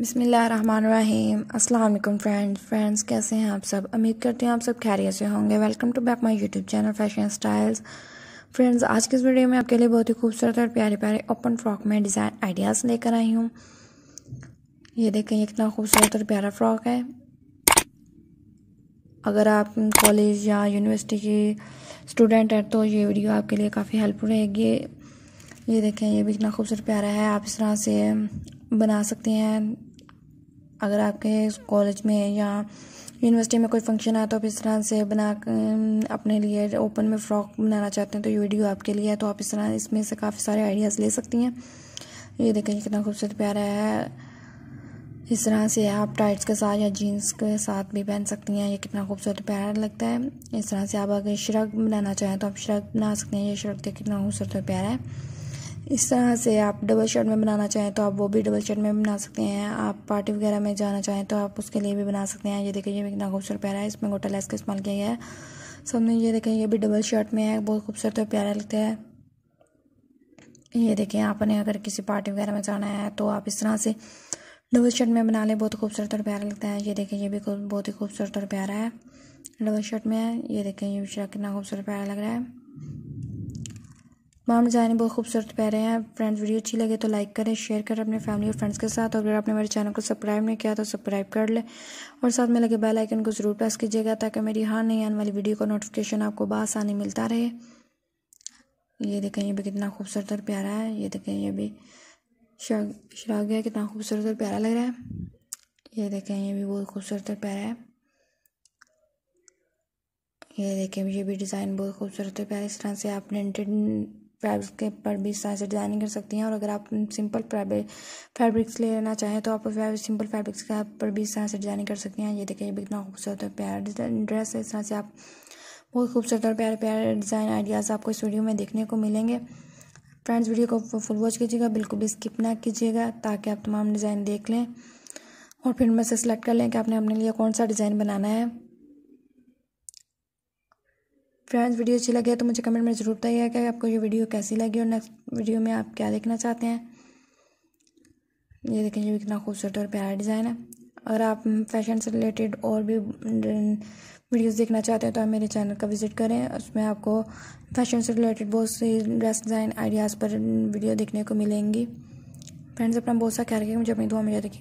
बिसमीम अल्लाम friends friends कैसे हैं आप सब उम्मीद करती हूँ आप सब खैरियत से होंगे welcome to back my YouTube channel fashion styles friends आज की इस वीडियो में आपके लिए बहुत ही खूबसूरत और प्यारे प्यारे ओपन फ्रॉक में डिज़ाइन आइडियाज़ लेकर आई हूँ ये देखें ये कितना खूबसूरत और प्यारा फ्रॉक है अगर आप कॉलेज या यूनिवर्सिटी के स्टूडेंट हैं तो ये वीडियो आपके लिए काफ़ी हेल्पफुल रहेगी ये देखें ये भी इतना खूबसूरत प्यारा है आप इस तरह से बना सकते हैं अगर आपके कॉलेज में या यूनिवर्सिटी में कोई फंक्शन है तो आप इस तरह से बना अपने लिए ओपन में फ्रॉक बनाना चाहते हैं तो ये वीडियो आपके लिए है तो आप इस तरह इसमें से काफ़ी सारे आइडियाज़ ले सकती हैं ये देखें कितना खूबसूरत प्यारा है इस तरह से आप टाइट्स के साथ या जीन्स के साथ भी पहन सकती हैं ये कितना खूबसूरत प्यारा लगता है इस तरह से आप अगर शर्क बनाना चाहें तो आप शर्क बना सकते हैं ये शर्क देखिए कितना खूबसूरत प्यारा है इस तरह से आप डबल शर्ट में बनाना चाहें तो आप वो भी डबल शर्ट में बना सकते हैं आप पार्टी वगैरह में जाना चाहें तो आप उसके लिए भी बना सकते हैं ये देखिए ये भी कितना खूबसूरत प्यारा है इसमें गोटा लेस का इस्तेमाल किया गया है सबने ये देखें ये भी डबल शर्ट में है बहुत खूबसूरत और प्यारा लगता है ये देखें आपने अगर किसी पार्टी वगैरह में जाना है तो आप इस तरह से डबल शर्ट में बना लें बहुत खूबसूरत और प्यारा लगता है ये देखें ये भी बहुत ही खूबसूरत और प्यारा है डबल शर्ट में है ये देखें ये भी कितना खूबसूरत प्यारा लग रहा है तमाम डिज़ाइन बहुत खूबसूरत पैर हैं फ्रेंड्स वीडियो अच्छी लगे तो लाइक करें शेयर करें अपने फैमिली और फ्रेंड्स के साथ और अगर आपने मेरे चैनल को सब्सक्राइब नहीं किया तो सब्सक्राइब कर लें और साथ में लगे बेल आइकन को ज़रूर प्रेस कीजिएगा ताकि मेरी हर नई आने वाली वीडियो का नोटिफिकेशन आपको बसानी मिलता रहे ये देखें ये भी कितना खूबसूरत और प्यारा है ये देखें ये भी शराग गया कितना खूबसूरत और प्यारा लग रहा है ये देखें ये भी बहुत खूबसूरत और प्यारा है ये देखें ये भी डिज़ाइन बहुत खूबसूरत है प्यारे इस तरह से आपने फैब्रिक के पर भी तरह से डिज़ाइनिंग कर सकती हैं और अगर आप सिंपल फैब्रिक्स ले लेना चाहें तो आप सिंपल फैब्रिक्स का पर भी तरह से डिज़ाइनिंग कर सकती हैं ये देखिए ये कितना खूबसूरत और प्यारा ड्रेस है इस तरह से आप बहुत खूबसूरत और प्यारे प्यारे डिज़ाइन आइडियाज़ आपको इस वीडियो में देखने को मिलेंगे फ्रेंड्स वीडियो को फुल वॉच कीजिएगा बिल्कुल भी स्किप ना कीजिएगा ताकि आप तमाम डिज़ाइन देख लें और फिर मैं से सेलेक्ट कर लें कि आपने अपने लिए कौन सा डिज़ाइन बनाना है फ्रेंड्स वीडियो अच्छी लगी है तो मुझे कमेंट में ज़रूर बताइएगा कि आपको ये वीडियो कैसी लगी और नेक्स्ट वीडियो में आप क्या देखना चाहते हैं ये देखें ये कितना खूबसूरत और प्यारा डिज़ाइन है अगर आप फैशन से रिलेटेड और भी वीडियोस देखना चाहते हैं तो आप मेरे चैनल का विज़िट करें उसमें आपको फैशन से रिलेटेड बहुत सी ड्रेस डिज़ाइन आइडियाज़ पर वीडियो देखने को मिलेंगी फ्रेंड्स अपना बहुत सा ख्याल रखिए मुझे अपनी दुआ में रखिए